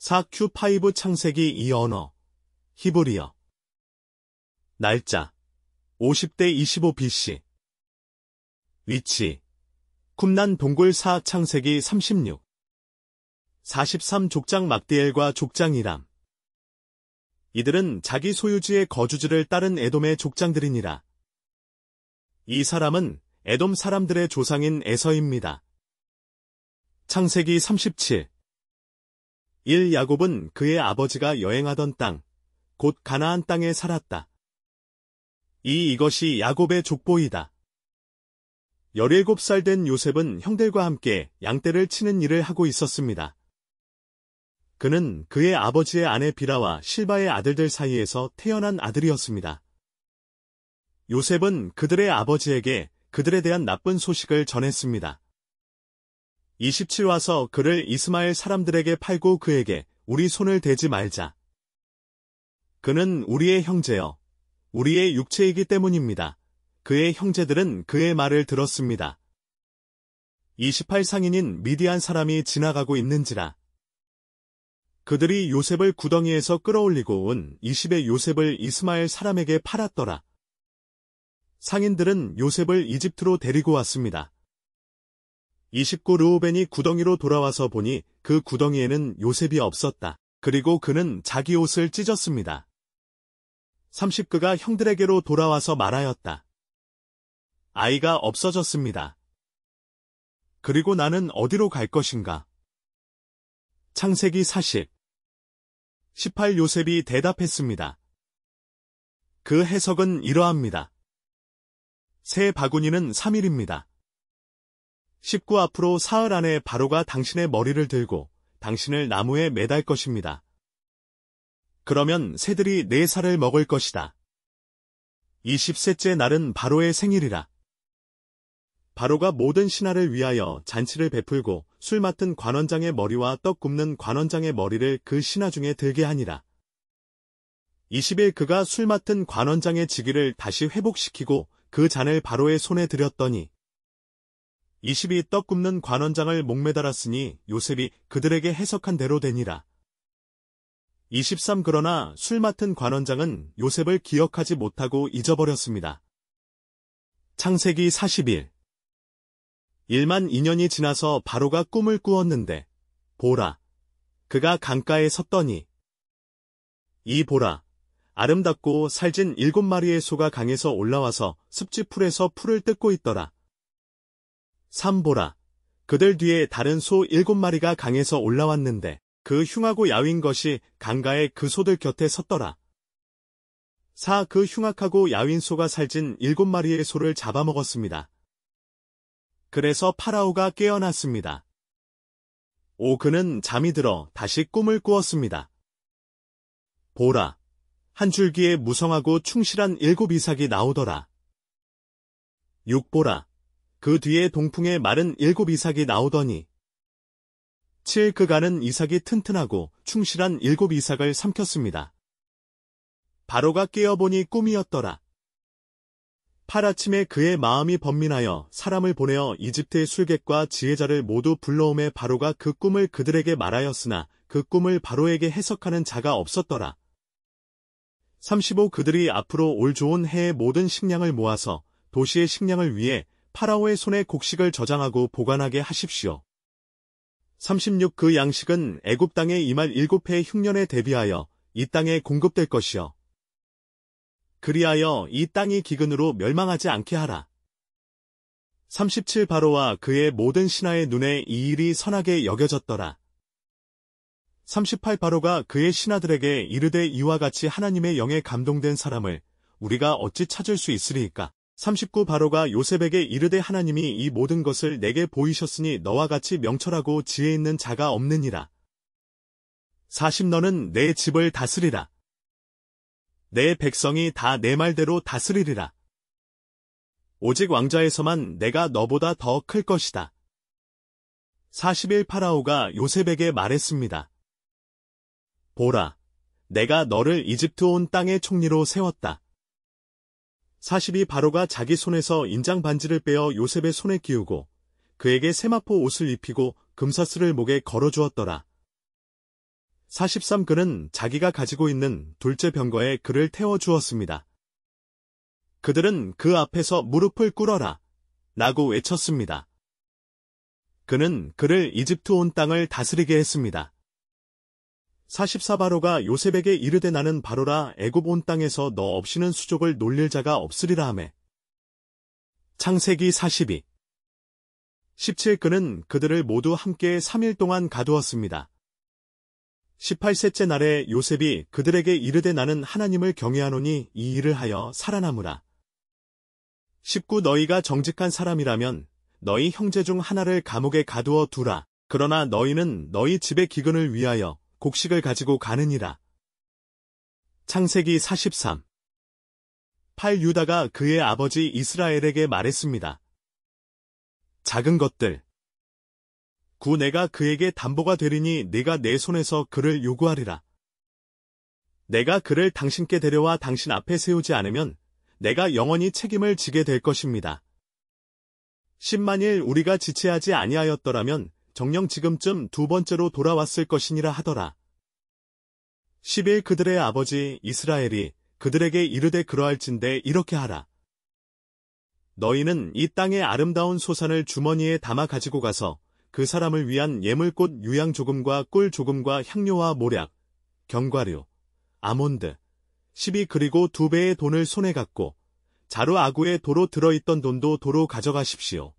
4Q5 창세기 이 언어 히브리어 날짜 50대 25BC 위치 쿰난 동굴 4 창세기 36 43 족장 막디엘과 족장 이람 이들은 자기 소유지의 거주지를 따른 에돔의 족장들이니라 이 사람은 에돔 사람들의 조상인 에서입니다. 창세기 37 1. 야곱은 그의 아버지가 여행하던 땅, 곧 가나안 땅에 살았다. 2. 이것이 야곱의 족보이다. 17살 된 요셉은 형들과 함께 양떼를 치는 일을 하고 있었습니다. 그는 그의 아버지의 아내 비라와 실바의 아들들 사이에서 태어난 아들이었습니다. 요셉은 그들의 아버지에게 그들에 대한 나쁜 소식을 전했습니다. 27 와서 그를 이스마엘 사람들에게 팔고 그에게 우리 손을 대지 말자. 그는 우리의 형제여. 우리의 육체이기 때문입니다. 그의 형제들은 그의 말을 들었습니다. 28 상인인 미디안 사람이 지나가고 있는지라. 그들이 요셉을 구덩이에서 끌어올리고 온 20의 요셉을 이스마엘 사람에게 팔았더라. 상인들은 요셉을 이집트로 데리고 왔습니다. 29 르우벤이 구덩이로 돌아와서 보니 그 구덩이에는 요셉이 없었다. 그리고 그는 자기 옷을 찢었습니다. 30그가 형들에게로 돌아와서 말하였다. 아이가 없어졌습니다. 그리고 나는 어디로 갈 것인가? 창세기 40 18 요셉이 대답했습니다. 그 해석은 이러합니다. 새 바구니는 3일입니다. 19 앞으로 사흘 안에 바로가 당신의 머리를 들고 당신을 나무에 매달 것입니다. 그러면 새들이 내 네 살을 먹을 것이다. 20셋째 날은 바로의 생일이라. 바로가 모든 신하를 위하여 잔치를 베풀고 술 맡은 관원장의 머리와 떡 굽는 관원장의 머리를 그 신하 중에 들게 하니라. 20일 그가 술 맡은 관원장의 직위를 다시 회복시키고 그 잔을 바로의 손에 들였더니 2 0이떡 굽는 관원장을 목매달았으니 요셉이 그들에게 해석한 대로 되니라. 23 그러나 술 맡은 관원장은 요셉을 기억하지 못하고 잊어버렸습니다. 창세기 41 1만 2년이 지나서 바로가 꿈을 꾸었는데 보라 그가 강가에 섰더니 이 보라 아름답고 살진 일곱 마리의 소가 강에서 올라와서 습지풀에서 풀을 뜯고 있더라. 삼보라. 그들 뒤에 다른 소 일곱 마리가 강에서 올라왔는데 그 흉하고 야윈 것이 강가에 그 소들 곁에 섰더라. 4. 그 흉악하고 야윈 소가 살진 일곱 마리의 소를 잡아먹었습니다. 그래서 파라오가 깨어났습니다. 5. 그는 잠이 들어 다시 꿈을 꾸었습니다. 보라. 한 줄기에 무성하고 충실한 일곱 이삭이 나오더라. 6. 보라. 그 뒤에 동풍에 마른 일곱 이삭이 나오더니 7. 그가는 이삭이 튼튼하고 충실한 일곱 이삭을 삼켰습니다. 바로가 깨어보니 꿈이었더라. 팔아침에 그의 마음이 번민하여 사람을 보내어 이집트의 술객과 지혜자를 모두 불러오매 바로가 그 꿈을 그들에게 말하였으나 그 꿈을 바로에게 해석하는 자가 없었더라. 35 그들이 앞으로 올 좋은 해에 모든 식량을 모아서 도시의 식량을 위해 파라오의 손에 곡식을 저장하고 보관하게 하십시오. 36. 그 양식은 애굽 땅의 이말 일곱 해 흉년에 대비하여 이 땅에 공급될 것이요. 그리하여 이 땅이 기근으로 멸망하지 않게 하라. 37. 바로와 그의 모든 신하의 눈에 이 일이 선하게 여겨졌더라. 38. 바로가 그의 신하들에게 이르되 이와 같이 하나님의 영에 감동된 사람을 우리가 어찌 찾을 수 있으리이까. 39 바로가 요셉에게 이르되 하나님이 이 모든 것을 내게 보이셨으니 너와 같이 명철하고 지혜 있는 자가 없느니라. 40 너는 내 집을 다스리라. 내 백성이 다 내 말대로 다스리리라. 오직 왕자에서만 내가 너보다 더 클 것이다. 41 파라오가 요셉에게 말했습니다. 보라, 내가 너를 이집트 온 땅의 총리로 세웠다. 42 바로가 자기 손에서 인장 반지를 빼어 요셉의 손에 끼우고 그에게 세마포 옷을 입히고 금사슬을 목에 걸어주었더라. 43 그는 자기가 가지고 있는 둘째 병거에 그를 태워주었습니다. 그들은 그 앞에서 무릎을 꿇어라 라고 외쳤습니다. 그는 그를 이집트 온 땅을 다스리게 했습니다. 44바로가 요셉에게 이르되 나는 바로라 애굽 온 땅에서 너 없이는 수족을 놀릴 자가 없으리라 하매. 창세기 42 17 그는 그들을 모두 함께 3일 동안 가두었습니다. 1 8세째 날에 요셉이 그들에게 이르되 나는 하나님을 경외하노니 이 일을 하여 살아남으라. 19 너희가 정직한 사람이라면 너희 형제 중 하나를 감옥에 가두어 두라. 그러나 너희는 너희 집의 기근을 위하여 곡식을 가지고 가느니라. 창세기 43 8 유다가 그의 아버지 이스라엘에게 말했습니다. 작은 것들 구 내가 그에게 담보가 되리니 네가 내 손에서 그를 요구하리라. 내가 그를 당신께 데려와 당신 앞에 세우지 않으면 내가 영원히 책임을 지게 될 것입니다. 1 0만일 우리가 지체하지 아니하였더라면 정령 지금쯤 두 번째로 돌아왔을 것이니라 하더라. 10일 그들의 아버지 이스라엘이 그들에게 이르되 그러할진대 이렇게 하라. 너희는 이 땅의 아름다운 소산을 주머니에 담아 가지고 가서 그 사람을 위한 예물꽃 유양 조금과 꿀 조금과 향료와 모략, 견과류, 아몬드, 1이 그리고 두 배의 돈을 손에 갖고 자루 아구에 도로 들어있던 돈도 도로 가져가십시오.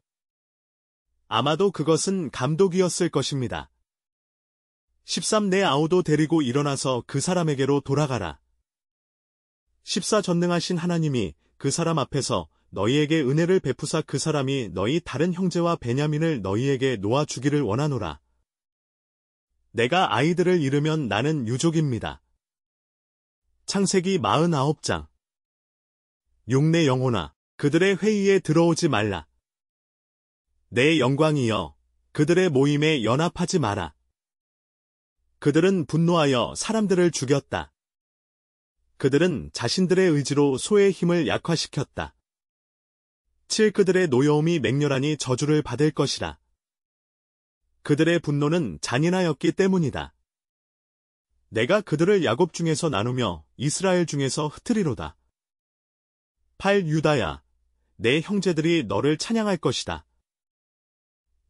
아마도 그것은 감독이었을 것입니다. 13. 내 아우도 데리고 일어나서 그 사람에게로 돌아가라. 14. 전능하신 하나님이 그 사람 앞에서 너희에게 은혜를 베푸사 그 사람이 너희 다른 형제와 베냐민을 너희에게 놓아주기를 원하노라. 내가 아이들을 잃으면 나는 유족입니다. 창세기 49장 육내 영혼아 그들의 회의에 들어오지 말라. 내 영광이여 그들의 모임에 연합하지 마라. 그들은 분노하여 사람들을 죽였다. 그들은 자신들의 의지로 소의 힘을 약화시켰다. 칠 그들의 노여움이 맹렬하니 저주를 받을 것이라. 그들의 분노는 잔인하였기 때문이다. 내가 그들을 야곱 중에서 나누며 이스라엘 중에서 흩트리로다 8. 유다야, 내 형제들이 너를 찬양할 것이다.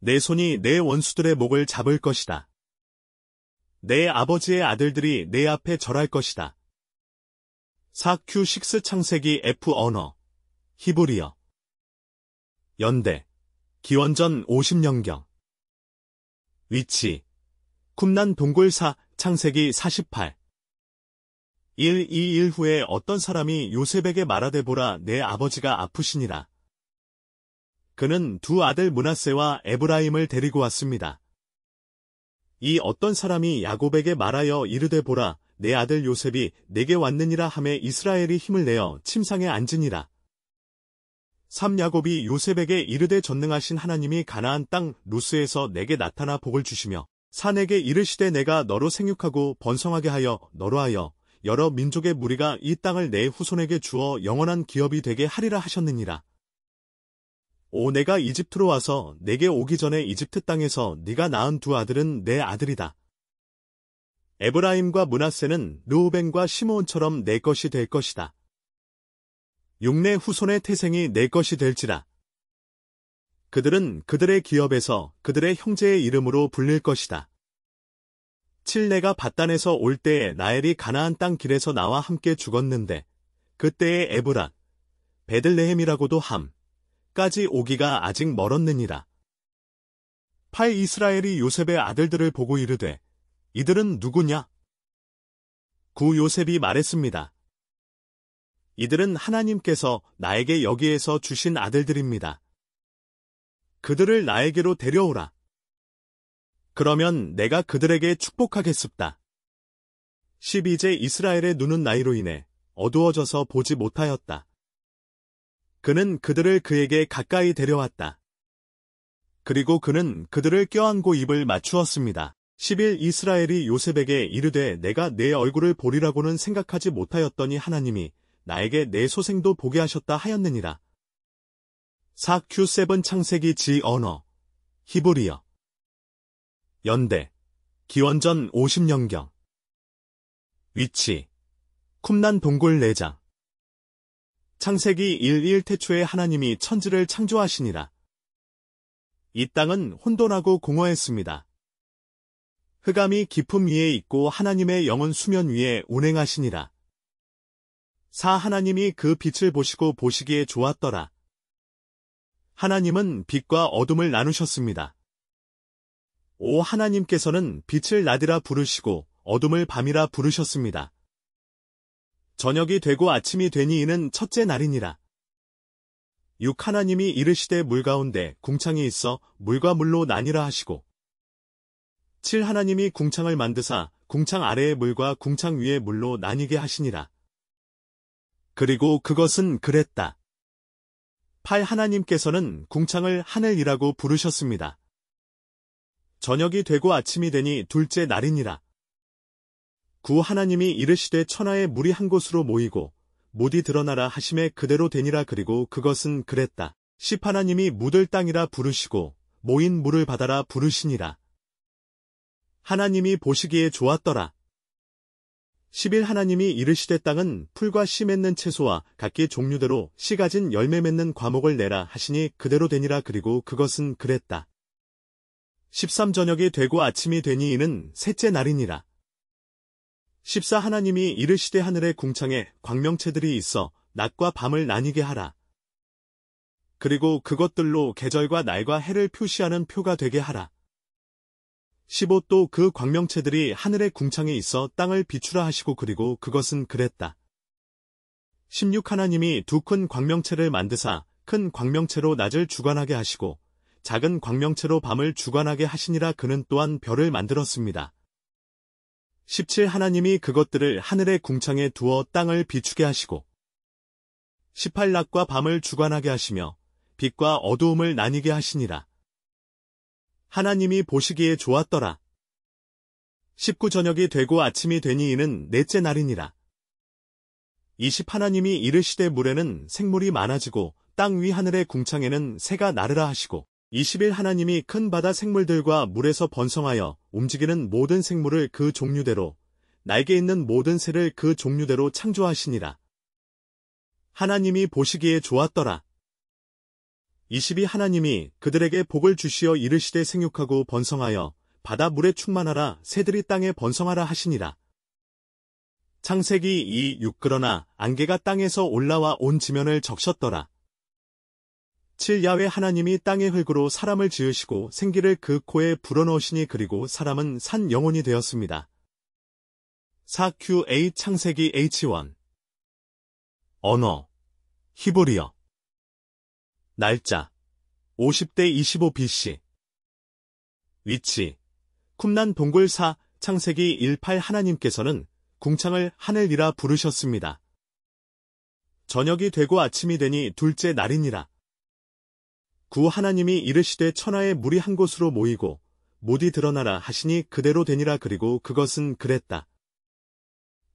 내 손이 내 원수들의 목을 잡을 것이다. 내 아버지의 아들들이 내 앞에 절할 것이다. 4Q6 창세기 F 언어 히브리어 연대 기원전 50년경 위치 쿰난 동굴사 창세기 48 1, 2, 일 후에 어떤 사람이 요셉에게 말하되 보라 내 아버지가 아프시니라. 그는 두 아들 문하세와 에브라임을 데리고 왔습니다. 이 어떤 사람이 야곱에게 말하여 이르되 보라 내 아들 요셉이 내게 왔느니라 함에 이스라엘이 힘을 내어 침상에 앉으니라. 3. 야곱이 요셉에게 이르되 전능하신 하나님이 가나안 땅 루스에서 내게 나타나 복을 주시며 산에게 이르시되 내가 너로 생육하고 번성하게 하여 너로 하여 여러 민족의 무리가 이 땅을 내 후손에게 주어 영원한 기업이 되게 하리라 하셨느니라. 오 내가 이집트로 와서 내게 오기 전에 이집트 땅에서 네가 낳은 두 아들은 내 아들이다. 에브라임과 문하세는 르우벤과 시므온처럼 내 것이 될 것이다. 육내 후손의 태생이 내 것이 될지라. 그들은 그들의 기업에서 그들의 형제의 이름으로 불릴 것이다. 칠레가 바단에서 올 때에 나엘이 가나안 땅 길에서 나와 함께 죽었는데 그때의 에브라 베들레헴이라고도 함. 까지 오기가 아직 멀었느니라. 팔 이스라엘이 요셉의 아들들을 보고 이르되 이들은 누구냐? 구 요셉이 말했습니다. 이들은 하나님께서 나에게 여기에서 주신 아들들입니다. 그들을 나에게로 데려오라. 그러면 내가 그들에게 축복하겠습다. 12제 이스라엘의 눈은 나이로 인해 어두워져서 보지 못하였다. 그는 그들을 그에게 가까이 데려왔다. 그리고 그는 그들을 껴안고 입을 맞추었습니다. 10일 이스라엘이 요셉에게 이르되 내가 내 얼굴을 보리라고는 생각하지 못하였더니 하나님이 나에게 내 소생도 보게 하셨다 하였느니라. 4Q7 창세기 지 언어 히브리어 연대 기원전 50년경 위치 쿰난 동굴 내장 창세기 1일 태초에 하나님이 천지를 창조하시니라. 이 땅은 혼돈하고 공허했습니다. 흑암이 깊음 위에 있고 하나님의 영은 수면 위에 운행하시니라. 사 하나님이 그 빛을 보시고 보시기에 좋았더라. 하나님은 빛과 어둠을 나누셨습니다. 오 하나님께서는 빛을 낮이라 부르시고 어둠을 밤이라 부르셨습니다. 저녁이 되고 아침이 되니 이는 첫째 날이니라. 6. 하나님이 이르시되 물 가운데 궁창이 있어 물과 물로 나뉘라 하시고 7. 하나님이 궁창을 만드사 궁창 아래의 물과 궁창 위의 물로 나뉘게 하시니라. 그리고 그것은 그랬다. 8. 하나님께서는 궁창을 하늘이라고 부르셨습니다. 저녁이 되고 아침이 되니 둘째 날이니라. 구 하나님이 이르시되 천하의 물이 한 곳으로 모이고 못이 드러나라 하심에 그대로 되니라 그리고 그것은 그랬다. 십 하나님이 묻을 땅이라 부르시고 모인 물을 받아라 부르시니라. 하나님이 보시기에 좋았더라. 11 하나님이 이르시되 땅은 풀과 씨 맺는 채소와 각기 종류대로 씨 가진 열매 맺는 과목을 내라 하시니 그대로 되니라 그리고 그것은 그랬다. 13 저녁이 되고 아침이 되니 이는 셋째 날이니라. 14 하나님이 이르시되 하늘의 궁창에 광명체들이 있어 낮과 밤을 나뉘게 하라. 그리고 그것들로 계절과 날과 해를 표시하는 표가 되게 하라. 15 또 그 광명체들이 하늘의 궁창에 있어 땅을 비추라 하시고 그리고 그것은 그랬다. 16 하나님이 두 큰 광명체를 만드사 큰 광명체로 낮을 주관하게 하시고 작은 광명체로 밤을 주관하게 하시니라 그는 또한 별을 만들었습니다. 17 하나님이 그것들을 하늘의 궁창에 두어 땅을 비추게 하시고 18 낮과 밤을 주관하게 하시며 빛과 어두움을 나뉘게 하시니라. 하나님이 보시기에 좋았더라. 19 저녁이 되고 아침이 되니 이는 넷째 날이니라. 20 하나님이 이르시되 물에는 생물이 많아지고 땅 위 하늘의 궁창에는 새가 나르라 하시고 20일 하나님이 큰 바다 생물들과 물에서 번성하여 움직이는 모든 생물을 그 종류대로 날개 있는 모든 새를 그 종류대로 창조하시니라. 하나님이 보시기에 좋았더라. 22 하나님이 그들에게 복을 주시어 이르시되 생육하고 번성하여 바다 물에 충만하라 새들이 땅에 번성하라 하시니라. 창세기 2 6 그러나 안개가 땅에서 올라와 온 지면을 적셨더라. 7. 야외 하나님이 땅의 흙으로 사람을 지으시고 생기를 그 코에 불어넣으시니 그리고 사람은 산 영혼이 되었습니다. 4QA 창세기 H1 언어 히브리어 날짜 50대 25BC 위치 쿰난 동굴 사 창세기 18 하나님께서는 궁창을 하늘이라 부르셨습니다. 저녁이 되고 아침이 되니 둘째 날이니라. 구 그 하나님이 이르시되 천하에 물이 한 곳으로 모이고 못이 드러나라 하시니 그대로 되니라 그리고 그것은 그랬다.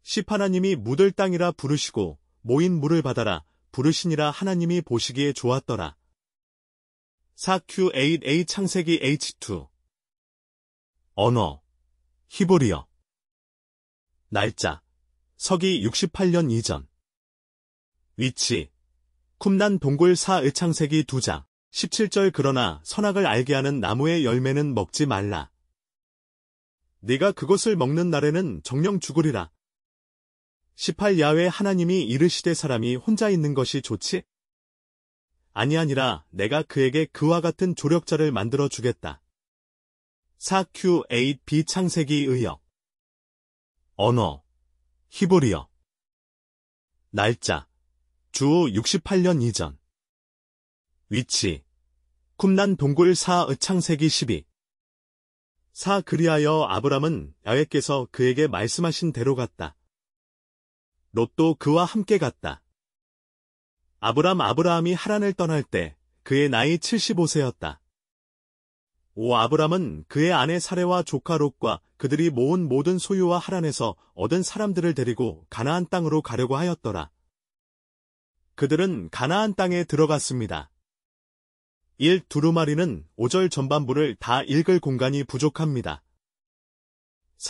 십 하나님이 묻을 땅이라 부르시고 모인 물을 받아라 부르시니라 하나님이 보시기에 좋았더라. 4Q8A 창세기 H2 언어 히브리어 날짜 서기 68년 이전 위치 쿰난 동굴 사의 창세기 두장 17절 그러나 선악을 알게 하는 나무의 열매는 먹지 말라. 네가 그것을 먹는 날에는 정령 죽으리라. 18 야외 하나님이 이르시되 사람이 혼자 있는 것이 좋지? 아니 아니라 내가 그에게 그와 같은 조력자를 만들어 주겠다. 4Q8B 창세기 의역 언어 히브리어 날짜 주 68년 이전 위치 쿰난 동굴 사의 창세기 12사 그리하여 아브람은 야외께서 그에게 말씀하신 대로 갔다. 롯도 그와 함께 갔다. 아브람 아브라함이 하란을 떠날 때 그의 나이 75세였다. 오 아브람은 그의 아내 사례와 조카 롯과 그들이 모은 모든 소유와 하란에서 얻은 사람들을 데리고 가나안 땅으로 가려고 하였더라. 그들은 가나안 땅에 들어갔습니다. 1. 두루마리는 5절 전반부를 다 읽을 공간이 부족합니다.